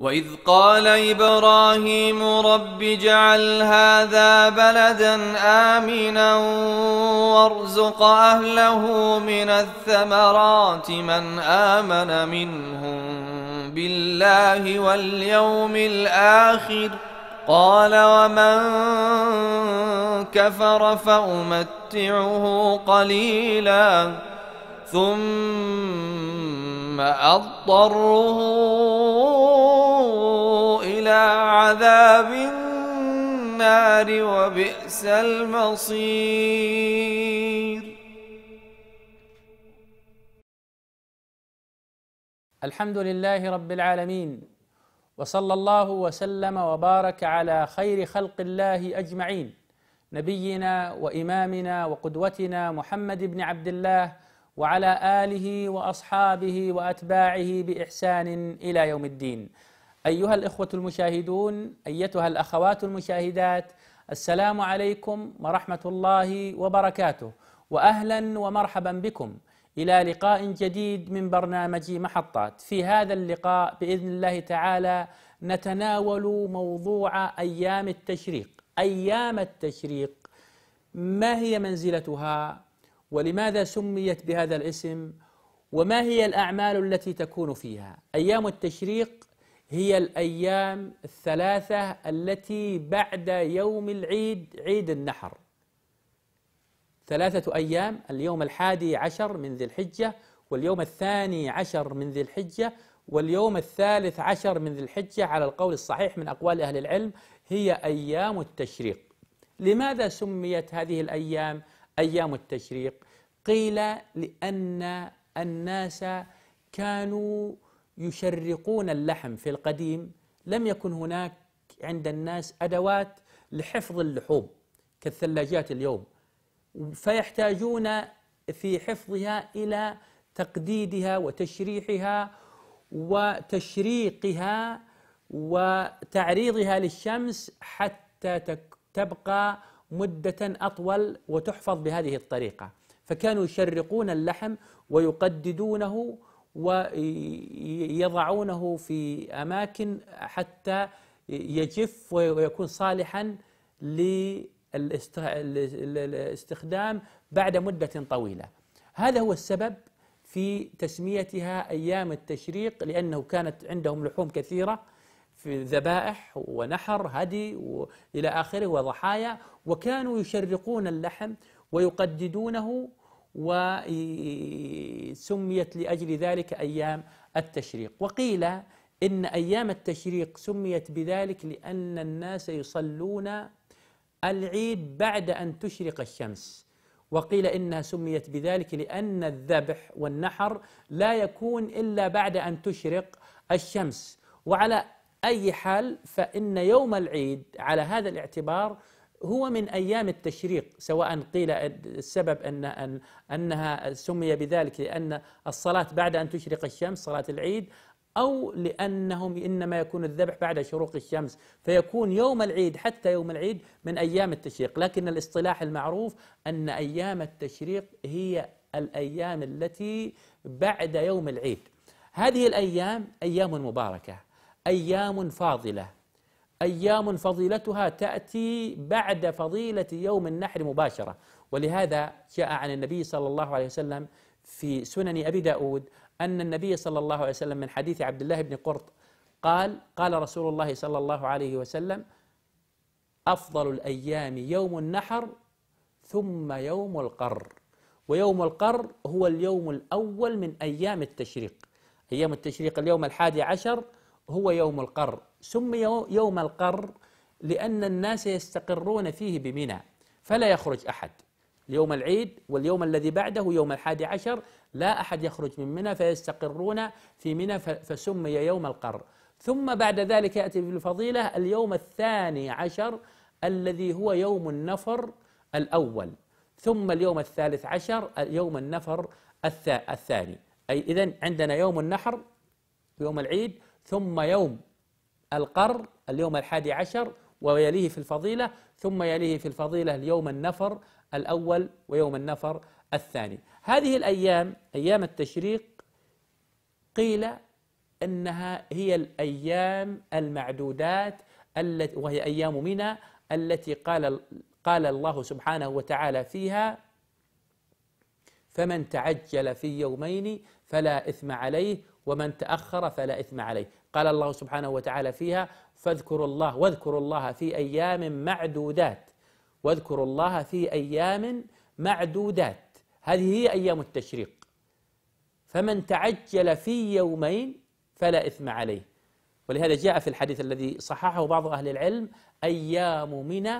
واذ قال ابراهيم رب اجعل هذا بلدا امنا وارزق اهله من الثمرات من امن منهم بالله واليوم الاخر قال ومن كفر فامتعه قليلا ثم أضطره إلى عذاب النار وبئس المصير الحمد لله رب العالمين وصلى الله وسلم وبارك على خير خلق الله أجمعين نبينا وإمامنا وقدوتنا محمد بن عبد الله وعلى آله وأصحابه وأتباعه بإحسان إلى يوم الدين أيها الإخوة المشاهدون أيتها الأخوات المشاهدات السلام عليكم ورحمة الله وبركاته وأهلا ومرحبا بكم إلى لقاء جديد من برنامج محطات في هذا اللقاء بإذن الله تعالى نتناول موضوع أيام التشريق أيام التشريق ما هي منزلتها ولماذا سميت بهذا الاسم وما هي الأعمال التي تكون فيها أيام التشريق هي الأيام الثلاثة التي بعد يوم العيد عيد النحر ثلاثة أيام اليوم الحادي عشر من ذي الحجة واليوم الثاني عشر من ذي الحجة واليوم الثالث عشر من ذي الحجة على القول الصحيح من أقوال أهل العلم هي أيام التشريق لماذا سميت هذه الأيام أيام التشريق قيل لأن الناس كانوا يشرقون اللحم في القديم لم يكن هناك عند الناس أدوات لحفظ اللحوم كالثلاجات اليوم فيحتاجون في حفظها إلى تقديدها وتشريحها وتشريقها وتعريضها للشمس حتى تبقى مدة أطول وتحفظ بهذه الطريقة فكانوا يشرقون اللحم ويقددونه ويضعونه في أماكن حتى يجف ويكون صالحا للاستخدام بعد مدة طويلة هذا هو السبب في تسميتها أيام التشريق لأنه كانت عندهم لحوم كثيرة في ذبائح ونحر هدي إلى آخره وضحايا وكانوا يشرقون اللحم ويقددونه وسميت لأجل ذلك أيام التشريق وقيل إن أيام التشريق سميت بذلك لأن الناس يصلون العيد بعد أن تشرق الشمس وقيل إنها سميت بذلك لأن الذبح والنحر لا يكون إلا بعد أن تشرق الشمس وعلى أي حال فإن يوم العيد على هذا الاعتبار هو من أيام التشريق سواء قيل السبب أن, أن أنها سمي بذلك لأن الصلاة بعد أن تشرق الشمس صلاة العيد أو لأنهم إنما يكون الذبح بعد شروق الشمس فيكون يوم العيد حتى يوم العيد من أيام التشريق لكن الاصطلاح المعروف أن أيام التشريق هي الأيام التي بعد يوم العيد هذه الأيام أيام مباركة أيام فاضلة أيام فضيلتها تأتي بعد فضيلة يوم النحر مباشرة ولهذا جاء عن النبي صلى الله عليه وسلم في سنن أبي داود أن النبي صلى الله عليه وسلم من حديث عبد الله بن قرط قال قال رسول الله صلى الله عليه وسلم أفضل الأيام يوم النحر ثم يوم القر ويوم القر هو اليوم الأول من أيام التشريق أيام التشريق اليوم الحادي عشر هو يوم القر سمي يوم القر لأن الناس يستقرون فيه بمنى فلا يخرج أحد يوم العيد واليوم الذي بعده يوم الحادي عشر لا أحد يخرج من منى فيستقرون في منى فسمي يوم القر ثم بعد ذلك يأتي بالفضيلة اليوم الثاني عشر الذي هو يوم النفر الأول ثم اليوم الثالث عشر يوم النفر الثاني أي إذن عندنا يوم النحر يوم العيد ثم يوم القر اليوم الحادي عشر ويليه في الفضيلة ثم يليه في الفضيلة اليوم النفر الأول ويوم النفر الثاني هذه الأيام أيام التشريق قيل أنها هي الأيام المعدودات التي وهي أيام منى التي قال قال الله سبحانه وتعالى فيها فمن تعجل في يومين فلا إثم عليه ومن تأخر فلا إثم عليه قال الله سبحانه وتعالى فيها فاذكروا الله واذكروا الله في أيام معدودات واذكروا الله في أيام معدودات هذه هي أيام التشريق فمن تعجل في يومين فلا إثم عليه ولهذا جاء في الحديث الذي صححه بعض أهل العلم أيام منى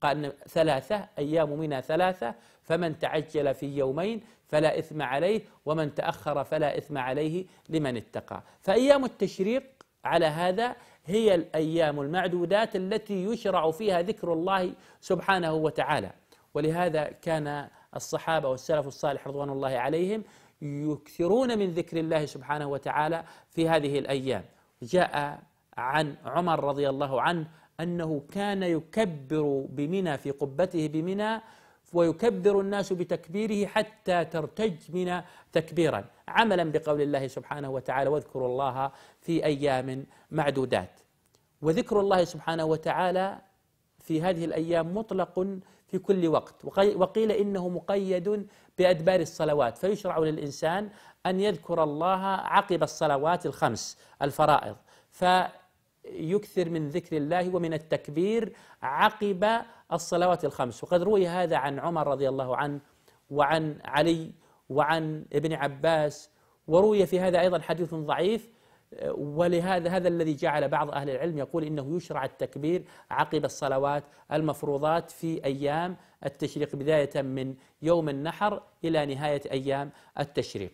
قال ثلاثة أيام منى ثلاثة فمن تعجل في يومين فلا إثم عليه ومن تأخر فلا إثم عليه لمن اتقى فأيام التشريق على هذا هي الأيام المعدودات التي يشرع فيها ذكر الله سبحانه وتعالى ولهذا كان الصحابة والسلف الصالح رضوان الله عليهم يكثرون من ذكر الله سبحانه وتعالى في هذه الأيام جاء عن عمر رضي الله عنه أنه كان يكبر بمنى في قبته بمنى ويكبر الناس بتكبيره حتى ترتج منى تكبيرا عملا بقول الله سبحانه وتعالى واذكروا الله في أيام معدودات وذكر الله سبحانه وتعالى في هذه الأيام مطلق في كل وقت وقيل إنه مقيد بأدبار الصلوات فيشرع للإنسان أن يذكر الله عقب الصلوات الخمس الفرائض ف يكثر من ذكر الله ومن التكبير عقب الصلوات الخمس وقد روي هذا عن عمر رضي الله عنه وعن علي وعن ابن عباس وروي في هذا أيضا حديث ضعيف ولهذا هذا الذي جعل بعض أهل العلم يقول إنه يشرع التكبير عقب الصلوات المفروضات في أيام التشريق بداية من يوم النحر إلى نهاية أيام التشريق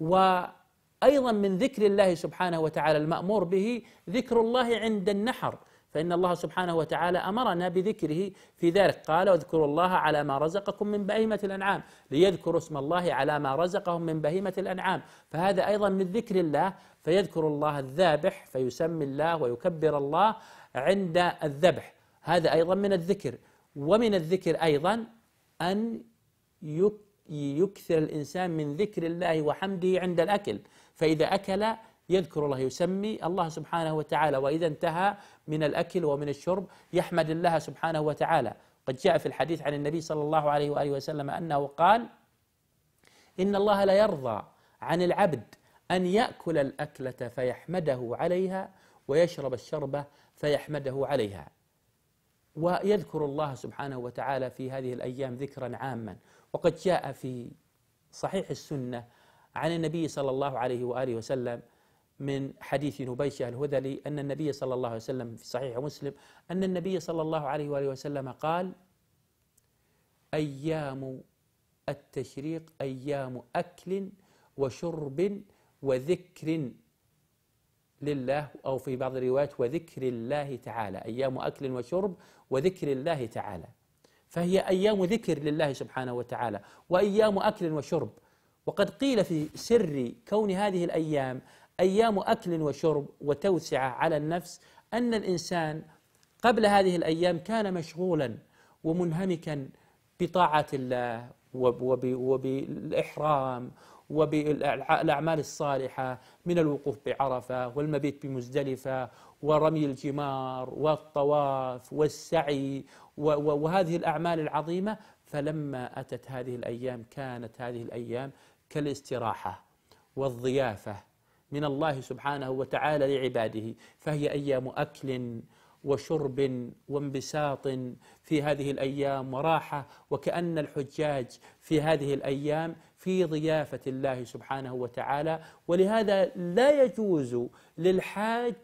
و أيضا من ذكر الله سبحانه وتعالى المأمور به ذكر الله عند النحر فإن الله سبحانه وتعالى أمرنا بذكره في ذلك قال واذكروا الله على ما رزقكم من بهيمة الأنعام ليذكروا اسم الله على ما رزقهم من بهيمة الأنعام فهذا أيضا من ذكر الله فيذكر الله الذابح فيسمي الله ويكبر الله عند الذبح هذا أيضا من الذكر ومن الذكر أيضا أن يك يكثر الإنسان من ذكر الله وحمده عند الأكل فإذا أكل يذكر الله يسمي الله سبحانه وتعالى وإذا انتهى من الأكل ومن الشرب يحمد الله سبحانه وتعالى قد جاء في الحديث عن النبي صلى الله عليه وآله وسلم أنه قال إن الله لا يرضى عن العبد أن يأكل الأكلة فيحمده عليها ويشرب الشربة فيحمده عليها ويذكر الله سبحانه وتعالى في هذه الأيام ذكرا عاما وقد جاء في صحيح السنة عن النبي صلى الله عليه وآله وسلم من حديث نبيشة الهذلي أن النبي صلى الله عليه وسلم في صحيح مسلم أن النبي صلى الله عليه وآله وسلم قال أيام التشريق أيام أكل وشرب وذكر لله أو في بعض الروايات وذكر الله تعالى أيام أكل وشرب وذكر الله تعالى فهي أيام ذكر لله سبحانه وتعالى وأيام أكل وشرب وقد قيل في سر كون هذه الأيام أيام أكل وشرب وتوسعة على النفس أن الإنسان قبل هذه الأيام كان مشغولا ومنهمكا بطاعة الله وبالإحرام وبالأعمال الصالحة من الوقوف بعرفة والمبيت بمزدلفة ورمي الجمار والطواف والسعي وهذه الأعمال العظيمة فلما أتت هذه الأيام كانت هذه الأيام كالاستراحة والضيافة من الله سبحانه وتعالى لعباده فهي أيام أكل وشرب وانبساط في هذه الايام وراحه وكان الحجاج في هذه الايام في ضيافه الله سبحانه وتعالى ولهذا لا يجوز للحاج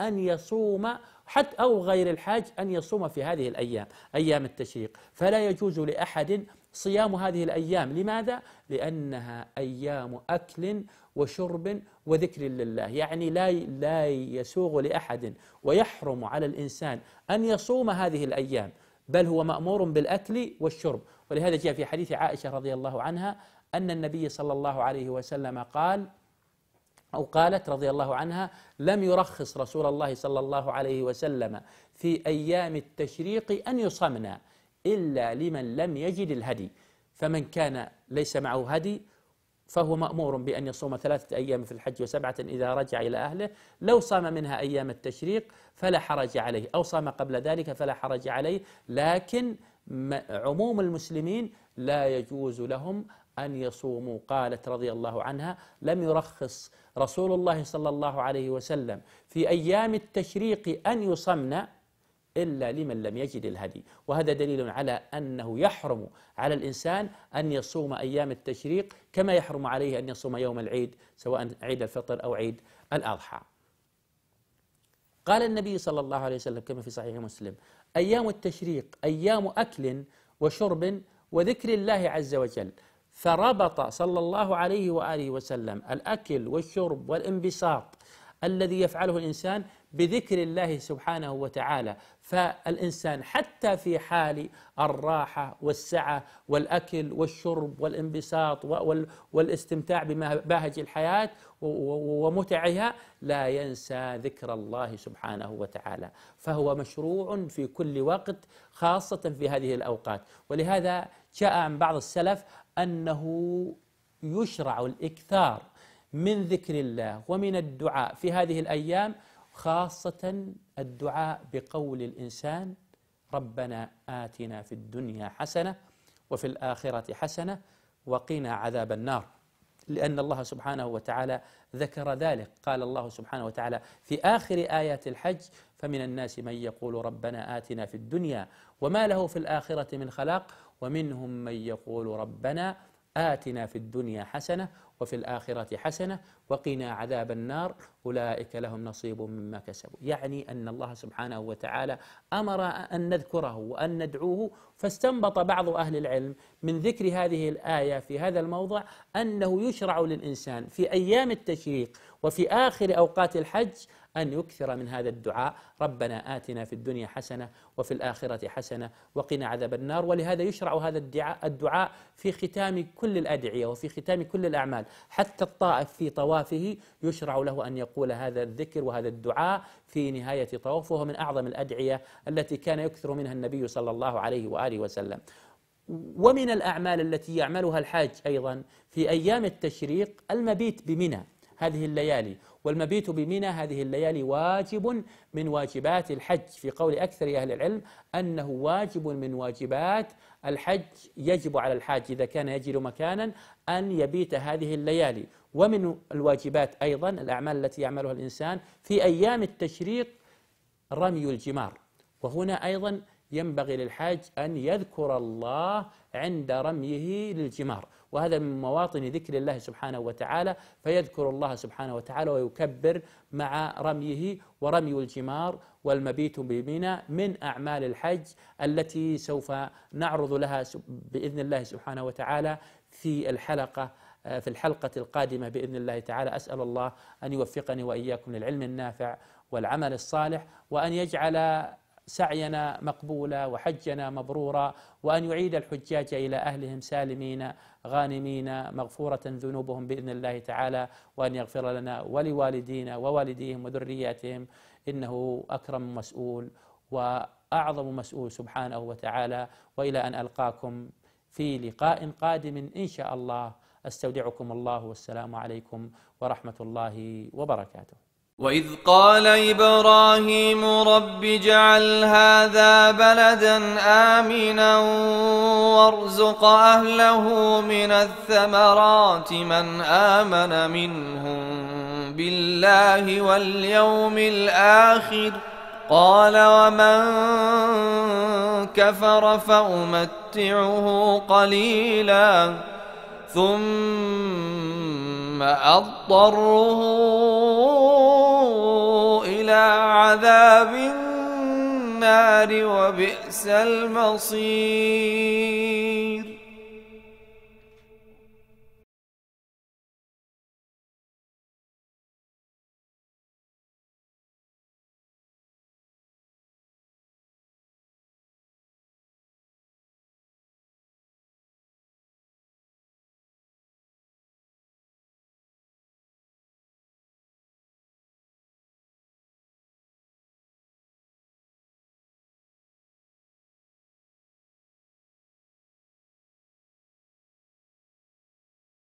ان يصوم حتى او غير الحاج ان يصوم في هذه الايام ايام التشريق فلا يجوز لاحد صيام هذه الأيام لماذا؟ لأنها أيام أكل وشرب وذكر لله يعني لا لا يسوغ لأحد ويحرم على الإنسان أن يصوم هذه الأيام بل هو مأمور بالأكل والشرب ولهذا جاء في حديث عائشة رضي الله عنها أن النبي صلى الله عليه وسلم قال أو قالت رضي الله عنها لم يرخص رسول الله صلى الله عليه وسلم في أيام التشريق أن يصمنا إلا لمن لم يجد الهدي فمن كان ليس معه هدي فهو مأمور بأن يصوم ثلاثة أيام في الحج وسبعة إذا رجع إلى أهله لو صام منها أيام التشريق فلا حرج عليه أو صام قبل ذلك فلا حرج عليه لكن عموم المسلمين لا يجوز لهم أن يصوموا قالت رضي الله عنها لم يرخص رسول الله صلى الله عليه وسلم في أيام التشريق أن يصمنا إلا لمن لم يجد الهدي وهذا دليل على أنه يحرم على الإنسان أن يصوم أيام التشريق كما يحرم عليه أن يصوم يوم العيد سواء عيد الفطر أو عيد الأضحى قال النبي صلى الله عليه وسلم كما في صحيح مسلم أيام التشريق أيام أكل وشرب وذكر الله عز وجل فربط صلى الله عليه وآله وسلم الأكل والشرب والانبساط الذي يفعله الإنسان بذكر الله سبحانه وتعالى فالانسان حتى في حال الراحه والسعه والاكل والشرب والانبساط والاستمتاع بمباهج الحياه ومتعها لا ينسى ذكر الله سبحانه وتعالى فهو مشروع في كل وقت خاصه في هذه الاوقات ولهذا جاء عن بعض السلف انه يشرع الاكثار من ذكر الله ومن الدعاء في هذه الايام خاصة الدعاء بقول الإنسان ربنا آتنا في الدنيا حسنة وفي الآخرة حسنة وقنا عذاب النار لأن الله سبحانه وتعالى ذكر ذلك قال الله سبحانه وتعالى في آخر آيات الحج فمن الناس من يقول ربنا آتنا في الدنيا وما له في الآخرة من خلاق ومنهم من يقول ربنا آتنا في الدنيا حسنة وفي الآخرة حسنة وقنا عذاب النار أولئك لهم نصيب مما كسبوا يعني أن الله سبحانه وتعالى أمر أن نذكره وأن ندعوه فاستنبط بعض أهل العلم من ذكر هذه الآية في هذا الموضع أنه يشرع للإنسان في أيام التشريق وفي آخر أوقات الحج أن يكثر من هذا الدعاء ربنا آتنا في الدنيا حسنة وفي الآخرة حسنة وقنا عذاب النار ولهذا يشرع هذا الدعاء في ختام كل الأدعية وفي ختام كل الأعمال حتى الطائف في طوافه يشرع له أن يقول هذا الذكر وهذا الدعاء في نهاية طوافه وهو من أعظم الأدعية التي كان يكثر منها النبي صلى الله عليه وآله وسلم ومن الأعمال التي يعملها الحاج أيضا في أيام التشريق المبيت بمنى هذه الليالي والمبيت بمنى هذه الليالي واجب من واجبات الحج في قول أكثر أهل العلم أنه واجب من واجبات الحج يجب على الحاج إذا كان يجد مكانا أن يبيت هذه الليالي ومن الواجبات أيضا الأعمال التي يعملها الإنسان في أيام التشريق رمي الجمار وهنا أيضا ينبغي للحاج أن يذكر الله عند رميه للجمار وهذا من مواطن ذكر الله سبحانه وتعالى فيذكر الله سبحانه وتعالى ويكبر مع رميه ورمي الجمار والمبيت بمنى من أعمال الحج التي سوف نعرض لها بإذن الله سبحانه وتعالى في الحلقة آه، في الحلقة القادمة بإذن الله تعالى أسأل الله أن يوفقني وإياكم للعلم النافع والعمل الصالح وأن يجعل سعينا مقبولا وحجنا مبرورا وأن يعيد الحجاج إلى أهلهم سالمين غانمين مغفورة ذنوبهم بإذن الله تعالى وأن يغفر لنا ولوالدينا ووالديهم وذرياتهم إنه أكرم مسؤول وأعظم مسؤول سبحانه وتعالى وإلى أن ألقاكم في لقاء قادم إن شاء الله استودعكم الله والسلام عليكم ورحمة الله وبركاته واذ قال ابراهيم رب اجعل هذا بلدا امنا وارزق اهله من الثمرات من امن منهم بالله واليوم الاخر قال ومن كفر فامتعه قليلا ثم اضطره الى عذاب النار وبئس المصير